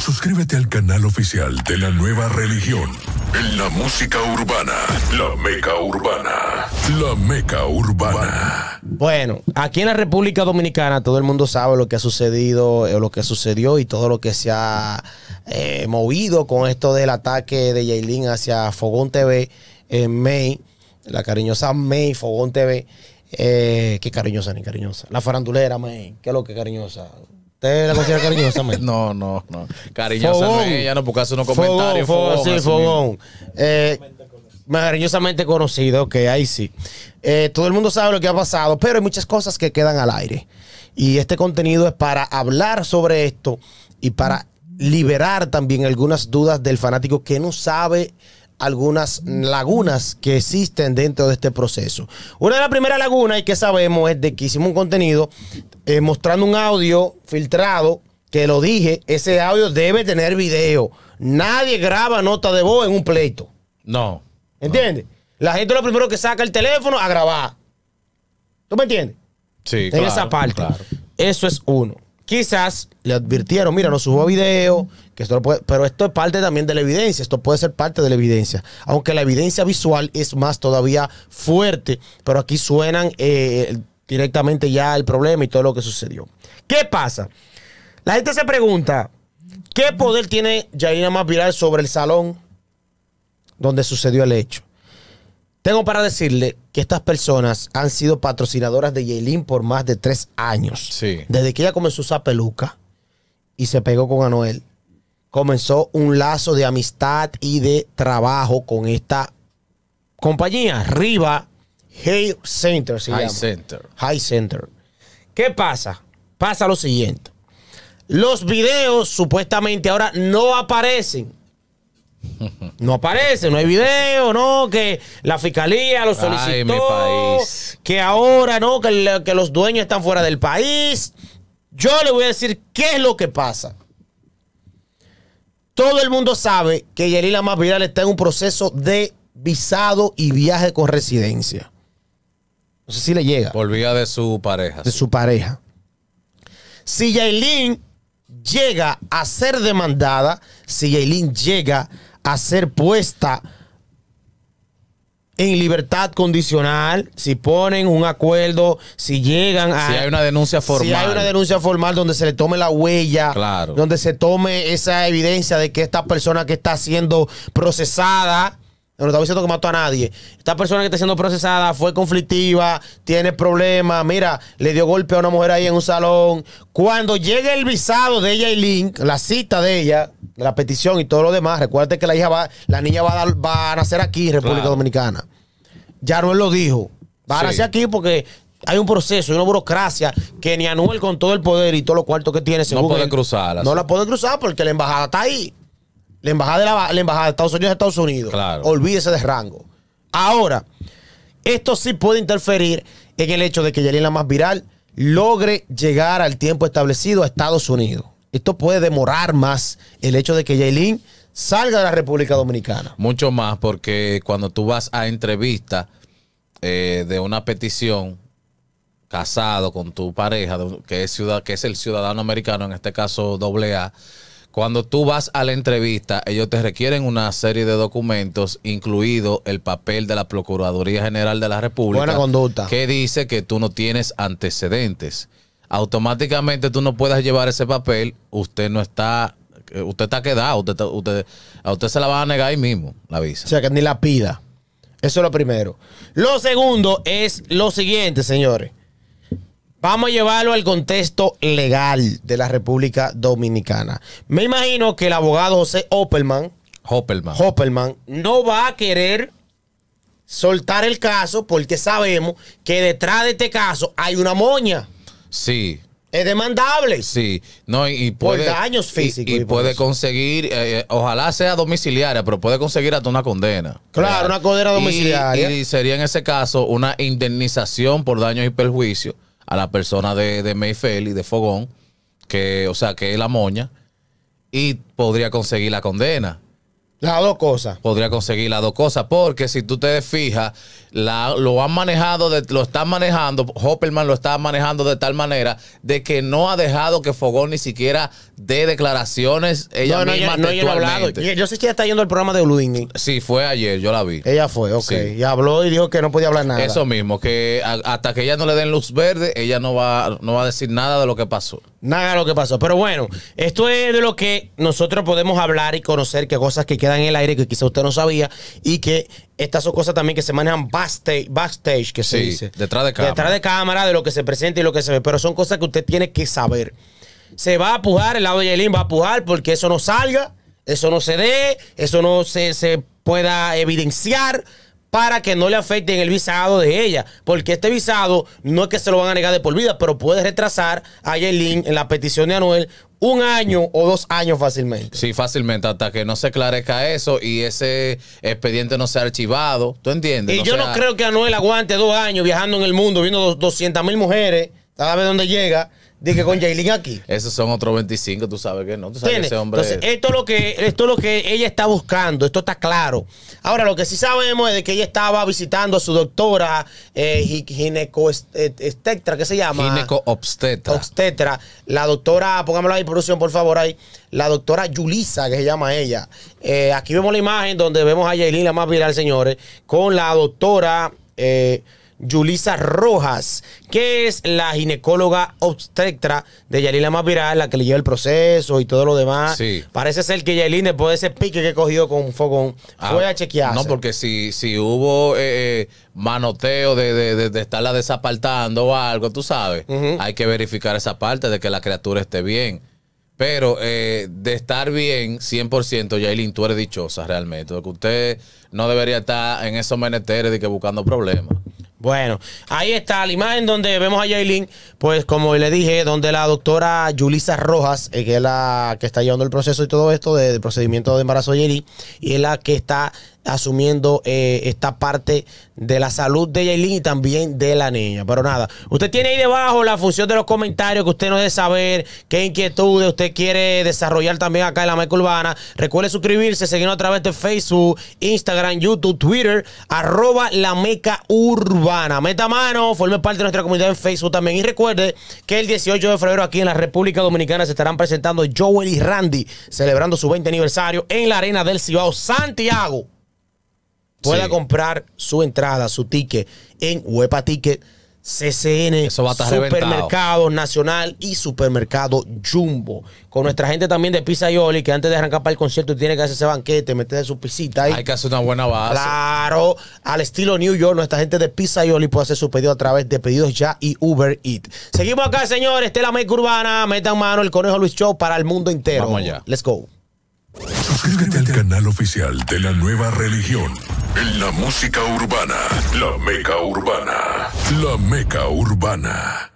Suscríbete al canal oficial de la nueva religión. En la música urbana, la meca urbana, la meca urbana. Bueno, aquí en la República Dominicana todo el mundo sabe lo que ha sucedido, eh, lo que sucedió y todo lo que se ha eh, movido con esto del ataque de Yailin hacia Fogón TV en eh, May, la cariñosa May, Fogón TV. qué cariñosa ni cariñosa. La farandulera May, qué lo que cariñosa. ¿Usted la considera cariñosamente? no, no, no. Cariñosamente, ya no, porque hace unos comentarios. Fogón, fogón, sí, fogón. Eh, cariñosamente conocido, ok, ahí sí. Eh, todo el mundo sabe lo que ha pasado, pero hay muchas cosas que quedan al aire. Y este contenido es para hablar sobre esto y para liberar también algunas dudas del fanático que no sabe algunas lagunas que existen dentro de este proceso. Una de las primeras lagunas y que sabemos es de que hicimos un contenido eh, mostrando un audio filtrado, que lo dije, ese audio debe tener video. Nadie graba nota de voz en un pleito. No. ¿Entiendes? La gente lo primero que saca el teléfono a grabar. ¿Tú me entiendes? Sí, En esa parte. Eso es uno. Quizás le advirtieron, mira, no subo video, que pero esto es parte también de la evidencia, esto puede ser parte de la evidencia, aunque la evidencia visual es más todavía fuerte, pero aquí suenan eh, directamente ya el problema y todo lo que sucedió. ¿Qué pasa? La gente se pregunta, ¿qué poder tiene más Viral sobre el salón donde sucedió el hecho? Tengo para decirle que estas personas han sido patrocinadoras de Yailin por más de tres años. Desde que ella comenzó a usar peluca y se pegó con Anuel, comenzó un lazo de amistad y de trabajo con esta compañía, Riva High Center High Center. High Center. ¿Qué pasa? Pasa lo siguiente. Los videos supuestamente ahora no aparecen No aparece, no hay video, no, que la fiscalía lo solicitó, que ahora no, que, los dueños están fuera del país. Yo le voy a decir qué es lo que pasa. Todo el mundo sabe que Yelila Más Viral está en un proceso de visado y viaje con residencia. No sé si le llega. Por de su pareja. De su pareja. Si Yailin llega a ser demandada, si Yailin llega a ser puesta en libertad condicional, si ponen un acuerdo, si llegan a... Si hay una denuncia formal. Si hay una denuncia formal donde se le tome la huella, donde se tome esa evidencia de que esta persona que está siendo procesada no estaba diciendo que mató a nadie. Esta persona que está siendo procesada fue conflictiva, tiene problemas. Mira, le dio golpe a una mujer ahí en un salón. Cuando llegue el visado de ella y Link, la cita de ella, la petición y todo lo demás, recuérdate que la hija va, la niña va a, va a nacer aquí, República Dominicana. Ya no él lo dijo. Va a nacer aquí porque hay un proceso, hay una burocracia que ni Anuel con todo el poder y todos los cuartos que tiene, se no puede cruzar, No la puede cruzar porque la embajada está ahí. La embajada de, Estados Unidos es Estados Unidos. Claro. Olvídese de rango. Ahora, esto sí puede interferir en el hecho de que la más viral logre llegar al tiempo establecido a Estados Unidos. Esto puede demorar más el hecho de que Yailin salga de la República Dominicana. Mucho más, porque cuando tú vas a entrevista eh, de una petición casado con tu pareja, que es, ciudad, que es el ciudadano americano, en este caso AA, cuando tú vas a la entrevista, ellos te requieren una serie de documentos, incluido el papel de la Procuraduría General de la República. Buena conducta. Que dice que tú no tienes antecedentes. Automáticamente tú no puedes llevar ese papel, usted no está, eh, usted está quedado, usted, a usted se la van a negar ahí mismo la visa. O sea que ni la pida. Eso es lo primero. Lo segundo es lo siguiente, señores. Vamos a llevarlo al contexto legal de la República Dominicana. Me imagino que el abogado José Hopperman Hopperman, Hopperman no va a querer soltar el caso porque sabemos que detrás de este caso hay una moña. Sí. Es demandable. Sí, no, y puede. Por daños físicos. Y, puede conseguir, eh, eh, ojalá sea domiciliaria, pero puede conseguir hasta una condena. Claro, una condena domiciliaria. y, sería en ese caso una indemnización por daños y perjuicios a la persona de, de Mayfell y de Fogón, que, o sea, que es la moña, y podría conseguir la condena. Las dos cosas. Podría conseguir las dos cosas, porque si tú te fijas, la, lo han manejado, lo están manejando, Hopperman lo está manejando de tal manera de que no ha dejado que Fogón ni siquiera dé declaraciones ella no, misma no, Yo, sé que ella está yendo al programa de Uluini Sí, fue ayer, yo la vi. Ella fue, ok. Y habló y dijo que no podía hablar nada. Eso mismo, que hasta que ella no le den luz verde, ella no va, no va a decir nada de lo que pasó. Nada lo que pasó. Pero bueno, esto es de lo que nosotros podemos hablar y conocer, que cosas que quedan en el aire que quizá usted no sabía y que estas son cosas también que se manejan backstage, que se dice. Detrás de cámara. Detrás de cámara, de lo que se presenta y lo que se ve. Pero son cosas que usted tiene que saber. Se va a pujar, el lado de Yelin va a pujar porque eso no salga, eso no se dé, eso no se, se pueda evidenciar para que no le afecten el visado de ella, porque este visado no es que se lo van a negar de por vida, pero puede retrasar a Yelin en la petición de Anuel un año o dos años fácilmente. Sí, fácilmente, hasta que no se clarezca eso y ese expediente no sea archivado. ¿Tú entiendes? Y yo no creo que Anuel aguante dos años viajando en el mundo, viendo 200 mil mujeres, cada vez donde llega Dije con Jaylin aquí. Esos son otros 25, tú sabes que no. Entonces, esto es, lo que, esto lo que ella está buscando, esto está claro. Ahora, lo que sí sabemos es que ella estaba visitando a su doctora eh, ginecoestetra, ¿qué se llama? Ginecoobstetra. Obstetra. La doctora, pongámosla ahí, producción, por favor, ahí. La doctora Yulisa, que se llama ella. Eh, aquí vemos la imagen donde vemos a Jaylin, la más viral, señores, con la doctora. Eh, Julisa Rojas, que es la ginecóloga obstetra de Yalila Maviral, la que le el proceso y todo lo demás. Parece ser que Yalina, después de ese pique que cogió con Fogón, ah, fue a chequearse. No, porque si, si hubo eh, eh, manoteo de, de, de, estarla desapartando o algo, tú sabes, hay que verificar esa parte de que la criatura esté bien. Pero eh, de estar bien, 100%, Yailin, tú eres dichosa realmente. Que usted no debería estar en esos menesteres de que buscando problemas. Bueno, ahí está la imagen donde vemos a Jaylin, pues como le dije, donde la doctora Julisa Rojas, eh, que es la que está llevando el proceso y todo esto del de procedimiento de embarazo de y es la que está asumiendo eh, esta parte de la salud de Yailin y también de la niña. Pero nada, usted tiene ahí debajo la función de los comentarios que usted nos debe saber, qué inquietudes usted quiere desarrollar también acá en la Meca Urbana. Recuerde suscribirse, seguirnos a través de Facebook, Instagram, YouTube, Twitter, arroba la Meca Urbana. Meta mano, forme parte de nuestra comunidad en Facebook también. Y recuerde que el 18 de febrero aquí en la República Dominicana se estarán presentando Joel y Randy celebrando su 20 aniversario en la Arena del Cibao Santiago pueda comprar su entrada, su ticket en Huepa Ticket, CCN, Supermercado Nacional y Supermercado Jumbo. Con nuestra gente también de Pizza Yoli, que antes de arrancar para el concierto tiene que hacer ese banquete, meterse su pisita ahí. Hay que hacer una buena base. Claro, al estilo New York, nuestra gente de Pizza Yoli puede hacer su pedido a través de Pedidos Ya y Uber Eat. Seguimos acá, señores. Tela Make Urbana, metan mano el Conejo Luis Show para el mundo entero. Vamos allá. Let's go. Suscríbete al canal oficial de la nueva religión. En la música urbana, la meca urbana, la meca urbana.